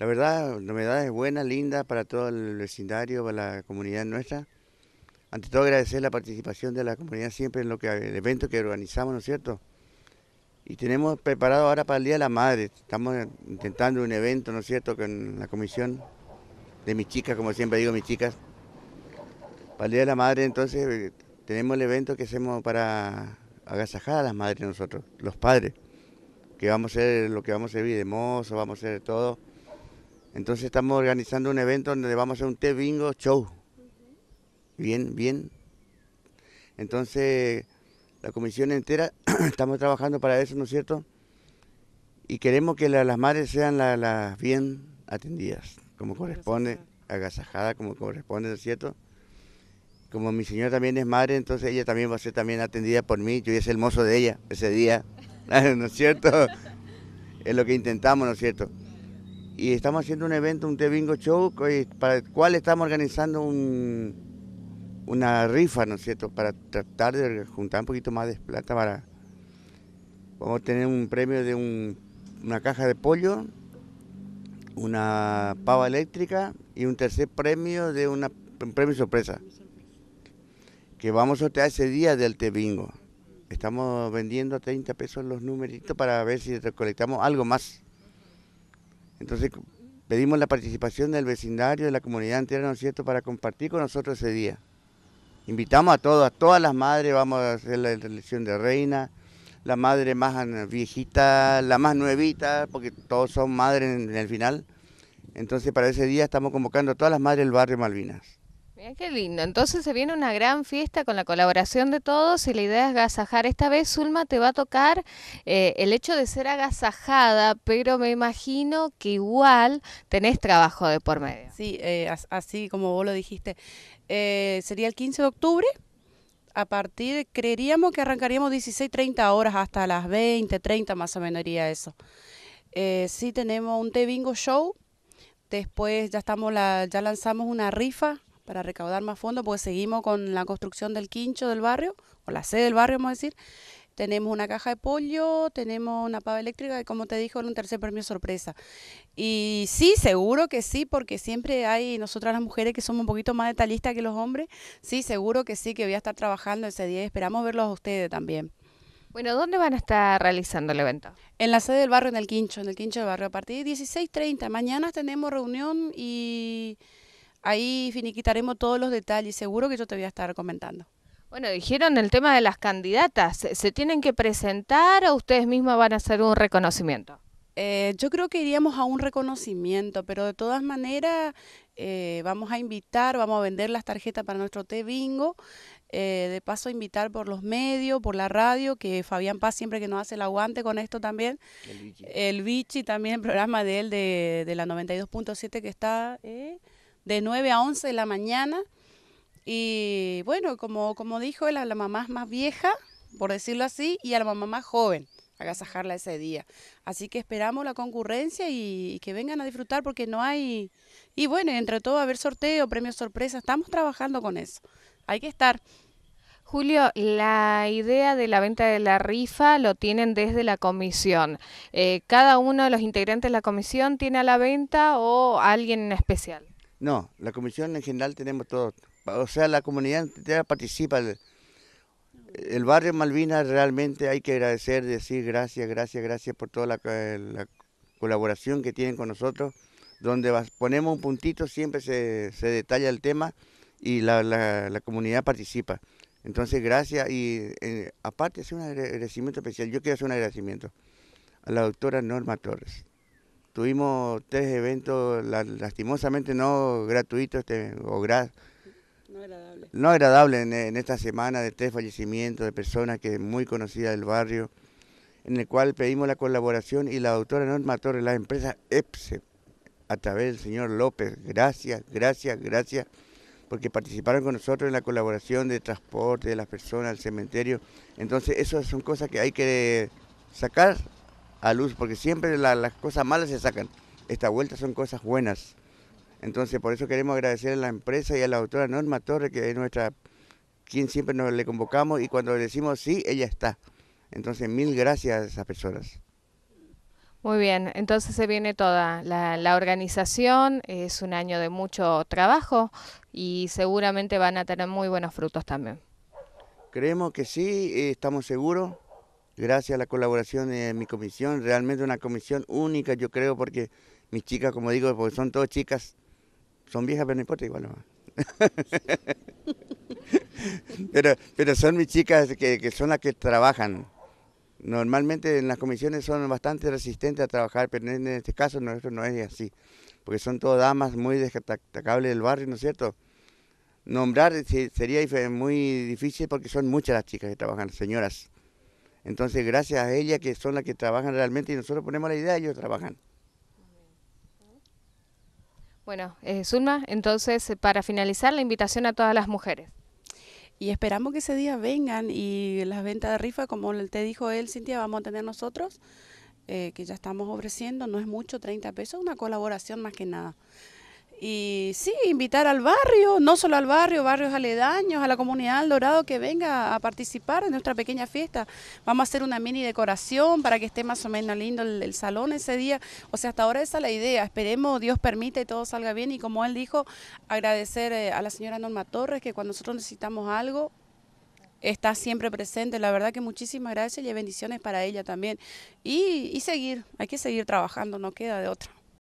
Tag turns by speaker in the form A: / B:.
A: La verdad, la novedad es buena, linda para todo el vecindario, para la comunidad nuestra. Ante todo agradecer la participación de la comunidad siempre en lo que el evento que organizamos, ¿no es cierto? Y tenemos preparado ahora para el Día de la Madre. Estamos intentando un evento, ¿no es cierto?, con la comisión de mis chicas, como siempre digo, mis chicas. Para el Día de la Madre, entonces, eh, tenemos el evento que hacemos para agasajar a las madres nosotros, los padres, que vamos a ser lo que vamos a servir de vamos a ser todo. Entonces estamos organizando un evento donde vamos a hacer un té bingo show. Bien, bien. Entonces, la comisión entera, estamos trabajando para eso, ¿no es cierto? Y queremos que las madres sean las bien atendidas, como corresponde, agasajadas como corresponde, ¿no es cierto? Como mi señora también es madre, entonces ella también va a ser también atendida por mí, yo y a el mozo de ella ese día, ¿no es cierto? es lo que intentamos, ¿no es cierto? y estamos haciendo un evento, un Bingo Show, eh, para el cual estamos organizando un, una rifa, ¿no es cierto?, para tratar de juntar un poquito más de plata para... Vamos a tener un premio de una caja de pollo, una pava eléctrica y un tercer premio de una, un premio sorpresa que vamos a sortear ese día del Te Bingo. Estamos vendiendo a 30 pesos los numeritos para ver si recolectamos algo más. Entonces pedimos la participación del vecindario, de la comunidad entera, ¿no es cierto?, para compartir con nosotros ese día. Invitamos a todos, a todas las madres, vamos a hacer la elección de reina, la madre más viejita, la más nuevita, porque todos son madres en el final. Entonces para ese día estamos convocando a todas las madres del barrio Malvinas.
B: Mira qué lindo. Entonces se viene una gran fiesta con la colaboración de todos y la idea es agasajar. Esta vez, Zulma, te va a tocar eh, el hecho de ser agasajada, pero me imagino que igual
C: tenés trabajo de por medio. Sí, eh, así como vos lo dijiste. Eh, sería el 15 de octubre. A partir, creeríamos que arrancaríamos 16, 30 horas hasta las 20, 30 más o menos iría eso. sí tenemos un te bingo Show. Después ya, estamos la, ya lanzamos una rifa para recaudar más fondos, porque seguimos con la construcción del quincho del barrio, o la sede del barrio, vamos a decir. Tenemos una caja de pollo, tenemos una pava eléctrica y como te dijo, un tercer premio sorpresa. Y sí, seguro que sí, porque siempre hay nosotras las mujeres que somos un poquito más detallistas que los hombres. Sí, seguro que sí, que voy a estar trabajando ese día y esperamos verlos a ustedes también. Bueno, ¿dónde van a estar realizando el evento? En la sede del barrio, en el Quincho, en el Quincho del barrio. A partir de 16.30, mañana tenemos reunión y Ahí finiquitaremos todos los detalles, seguro que yo te voy a estar comentando.
B: Bueno, dijeron el tema de las candidatas. ¿Se tienen que presentar o ustedes mismos van a hacer un reconocimiento?
C: Eh, yo creo que iríamos a un reconocimiento, pero de todas maneras eh, vamos a invitar, vamos a vender las tarjetas para nuestro té bingo. Eh, de paso, invitar por los medios, por la radio, que Fabián Paz siempre que nos hace el aguante con esto también. El Vichy, también, el programa de él de, de la 92.7 que está de 9 a 11 de la mañana. Y bueno, como, como dijo él, a la mamá más vieja, por decirlo así, y a la mamá más joven, agasajarla ese día. Así que esperamos la concurrencia y, que vengan a disfrutar porque no hay... Y bueno, entre todo, haber sorteo, premios sorpresa, estamos trabajando con eso. Hay que estar. Julio, la idea de la
B: venta de la rifa lo tienen desde la comisión. Eh, ¿Cada uno de los integrantes de la comisión tiene a la venta o alguien en especial?
A: No, la comisión en general tenemos todo. O sea, la comunidad participa. El, barrio Malvinas realmente hay que agradecer, decir gracias, gracias, gracias por toda la, colaboración que tienen con nosotros. Donde ponemos un puntito siempre se, detalla el tema y la, comunidad participa. Entonces, gracias y eh, aparte es un agradecimiento especial. Yo quiero hacer un agradecimiento a la doctora Norma Torres. Tuvimos tres eventos lastimosamente no gratuitos este, no agradable. en, esta semana de tres fallecimientos de personas que es muy conocida del barrio, en el cual pedimos la colaboración y la doctora Norma Torres, la empresa EPSE, a través del señor López. Gracias, gracias, gracias, porque participaron con nosotros en la colaboración de transporte de las personas al cementerio. Entonces, esas son cosas que hay que sacar a luz, porque siempre las cosas malas se sacan. Esta vuelta son cosas buenas. Entonces, por eso queremos agradecer a la empresa y a la doctora Norma Torres, que es nuestra, quien siempre nos le convocamos y cuando le decimos sí, ella está. Entonces, mil gracias a esas personas.
B: Muy bien, entonces se viene toda la, la, organización, es un año de mucho trabajo y seguramente van a tener muy buenos frutos también.
A: Creemos que sí, eh, estamos seguros gracias a la colaboración de mi comisión, realmente una comisión única yo creo porque mis chicas, como digo, porque son todas chicas, son viejas pero no importa igual nomás. pero, pero son mis chicas que, son las que trabajan. Normalmente en las comisiones son bastante resistentes a trabajar, pero en este caso no es así, porque son todas damas muy destacables del barrio, ¿no es cierto? Nombrar sería muy difícil porque son muchas las chicas que trabajan, señoras. Entonces, gracias a ellas que son las que trabajan realmente y nosotros ponemos la idea, ellos trabajan.
B: Bueno, eh, Zulma, entonces eh, para finalizar la invitación a todas las mujeres.
C: Y esperamos que ese día vengan y las ventas de rifa, como te dijo él, Cintia, vamos a tener nosotros, eh, que ya estamos ofreciendo, no es mucho, 30 pesos, una colaboración más que nada. Y sí, invitar al barrio, no solo al barrio, barrios aledaños, a la comunidad del Dorado que venga a participar en nuestra pequeña fiesta. Vamos a hacer una mini decoración para que esté más o menos lindo el, salón ese día. O sea, hasta ahora esa es la idea. Esperemos, Dios permite, todo salga bien. Y como él dijo, agradecer eh, a la señora Norma Torres que cuando nosotros necesitamos algo, está siempre presente. La verdad que muchísimas gracias y bendiciones para ella también. Y, y seguir, hay que seguir trabajando, no queda de otra.